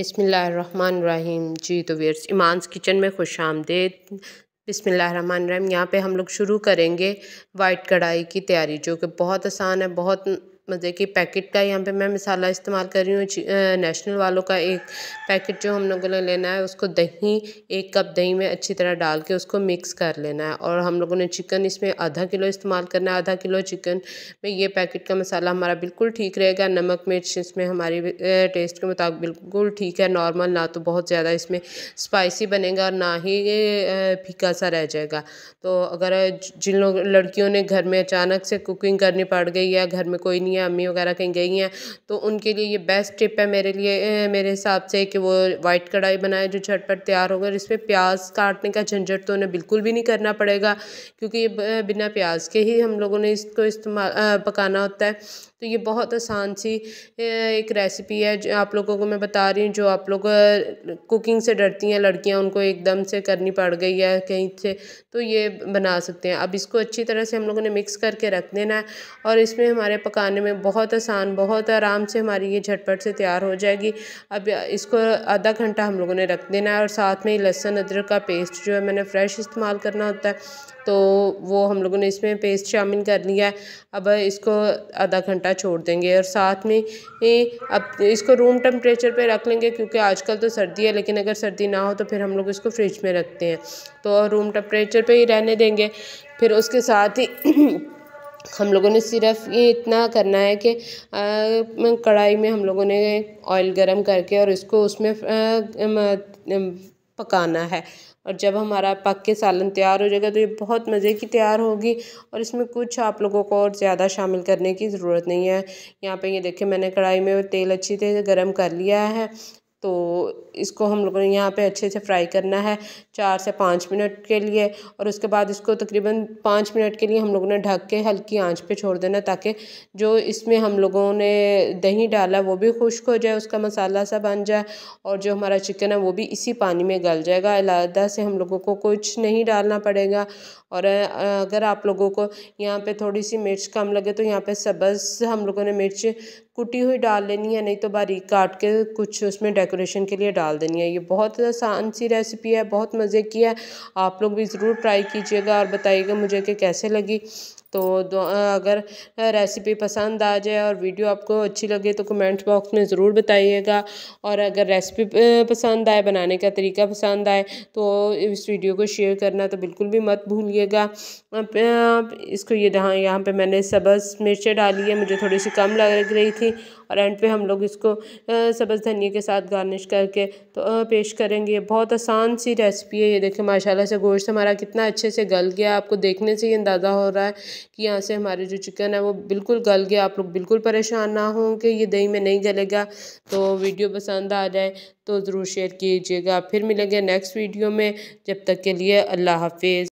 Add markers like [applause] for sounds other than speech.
बिसमीम जी तो वीर्स ईमानस किचन में खुश आमदेद बिसमीम यहाँ पे हम लोग शुरू करेंगे वाइट कढ़ाई की तैयारी जो कि बहुत आसान है बहुत मज़े मतलब की पैकेट का यहाँ पे मैं मसाला इस्तेमाल कर रही हूँ नेशनल वालों का एक पैकेट जो हम लोगों ने लेना है उसको दही एक कप दही में अच्छी तरह डाल के उसको मिक्स कर लेना है और हम लोगों ने चिकन इसमें आधा किलो इस्तेमाल करना है आधा किलो चिकन में ये पैकेट का मसाला हमारा बिल्कुल ठीक रहेगा नमक मिर्च इसमें हमारी टेस्ट के मुताबिक बिल्कुल ठीक है नॉर्मल ना तो बहुत ज़्यादा इसमें स्पाइसी बनेगा और ना ही फीका सा रह जाएगा तो अगर जिन लोग लड़कियों ने घर में अचानक से कुकिंग करनी पड़ गई या घर में कोई नहीं हैं अम्मी वगैरह कहीं गई हैं तो उनके लिए ये बेस्ट टिप है मेरे लिए मेरे हिसाब से कि वो वाइट कढ़ाई बनाए जो झटपट तैयार होगा और इसमें प्याज काटने का झंझट तो उन्हें बिल्कुल भी नहीं करना पड़ेगा क्योंकि बिना प्याज के ही हम लोगों ने इसको इस्तेमाल पकाना होता है तो ये बहुत आसान सी एक रेसिपी है जो आप लोगों को मैं बता रही हूँ जो आप लोग कुकिंग से डरती हैं लड़कियाँ उनको एकदम से करनी पड़ गई है कहीं से तो ये बना सकते हैं अब इसको अच्छी तरह से हम लोगों ने मिक्स करके रख देना है और इसमें हमारे पकाने में में बहुत आसान बहुत आराम से हमारी ये झटपट से तैयार हो जाएगी अब इसको आधा घंटा हम लोगों ने रख देना है और साथ में ही लहसुन अदरक का पेस्ट जो है मैंने फ़्रेश इस्तेमाल करना होता है तो वो हम लोगों ने इसमें पेस्ट शामिल कर लिया है अब इसको आधा घंटा छोड़ देंगे और साथ में अब इसको रूम टेम्परेचर पे रख लेंगे क्योंकि आजकल तो सर्दी है लेकिन अगर सर्दी ना हो तो फिर हम लोग इसको फ्रिज में रखते हैं तो रूम टेम्परेचर पे ही रहने देंगे फिर उसके साथ ही [clears throat] हम लोगों ने सिर्फ ये इतना करना है कि कढ़ाई में हम लोगों ने ऑयल गर्म करके और इसको उसमें पकाना है और जब हमारा पक के सालन तैयार हो जाएगा तो ये बहुत मज़े की तैयार होगी और इसमें कुछ आप लोगों को और ज़्यादा शामिल करने की ज़रूरत नहीं है यहाँ पे ये देखिए मैंने कढ़ाई में तेल अच्छी तरह गर्म कर लिया है तो इसको हम लोगों ने यहाँ पे अच्छे से फ्राई करना है चार से पाँच मिनट के लिए और उसके बाद इसको तकरीबन पाँच मिनट के लिए हम लोगों ने ढक के हल्की आंच पे छोड़ देना ताकि जो इसमें हम लोगों ने दही डाला वो भी खुश्क हो जाए उसका मसाला सा बन जाए और जो हमारा चिकन है वो भी इसी पानी में गल जाएगा अलहदा से हम लोगों को कुछ नहीं डालना पड़ेगा और अगर आप लोगों को यहाँ पर थोड़ी सी मिर्च कम लगे तो यहाँ पर सब्ज़ हम लोगों ने मिर्च कुटी हुई डाल लेनी है नहीं तो बारीक काट के कुछ उसमें डेकोरेशन के लिए डाल देनी है ये बहुत आसान सी रेसिपी है बहुत मज़े की है आप लोग भी ज़रूर ट्राई कीजिएगा और बताइएगा मुझे कि कैसे लगी तो अगर रेसिपी पसंद आ जाए और वीडियो आपको अच्छी लगे तो कमेंट बॉक्स में ज़रूर बताइएगा और अगर रेसिपी पसंद आए बनाने का तरीका पसंद आए तो इस वीडियो को शेयर करना तो बिल्कुल भी मत भूलिएगा इसको ये यहाँ यहाँ पे मैंने सब्ज़ मिर्चें डाली है मुझे थोड़ी सी कम लग रही थी थी और एंड पे हम लोग इसको सब्ज़ धनिया के साथ गार्निश करके तो पेश करेंगे बहुत आसान सी रेसिपी है ये देखिए माशाल्लाह से गोश्त हमारा कितना अच्छे से गल गया आपको देखने से ही अंदाज़ा हो रहा है कि यहाँ से हमारे जो चिकन है वो बिल्कुल गल गया आप लोग बिल्कुल परेशान ना हों कि ये दही में नहीं गलेगा तो वीडियो पसंद आ जाए तो ज़रूर शेयर कीजिएगा फिर मिलेंगे नेक्स्ट वीडियो में जब तक के लिए अल्लाह हाफिज़